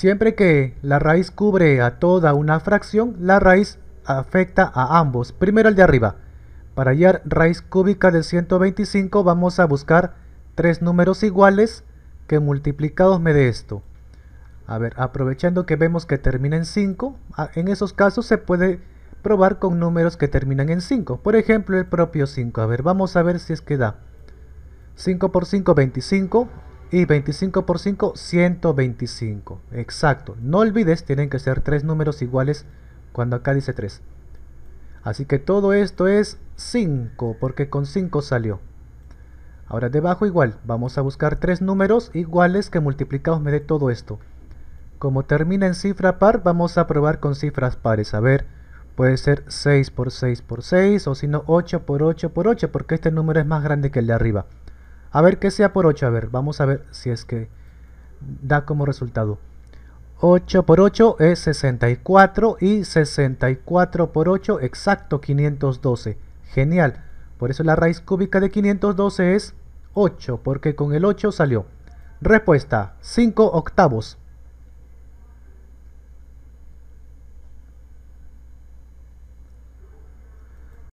Siempre que la raíz cubre a toda una fracción, la raíz afecta a ambos. Primero el de arriba. Para hallar raíz cúbica de 125 vamos a buscar tres números iguales que multiplicados me dé esto. A ver, aprovechando que vemos que termina en 5, ah, en esos casos se puede probar con números que terminan en 5. Por ejemplo, el propio 5. A ver, vamos a ver si es que da. 5 por 5, 25. Y 25 por 5, 125. Exacto. No olvides, tienen que ser tres números iguales cuando acá dice 3. Así que todo esto es 5, porque con 5 salió. Ahora debajo igual, vamos a buscar tres números iguales que multiplicados me dé todo esto. Como termina en cifra par, vamos a probar con cifras pares. A ver, puede ser 6 por 6 por 6, o si no 8 por 8 por 8, porque este número es más grande que el de arriba. A ver que sea por 8, a ver, vamos a ver si es que da como resultado. 8 por 8 es 64 y 64 por 8, exacto, 512. Genial, por eso la raíz cúbica de 512 es 8, porque con el 8 salió. Respuesta, 5 octavos.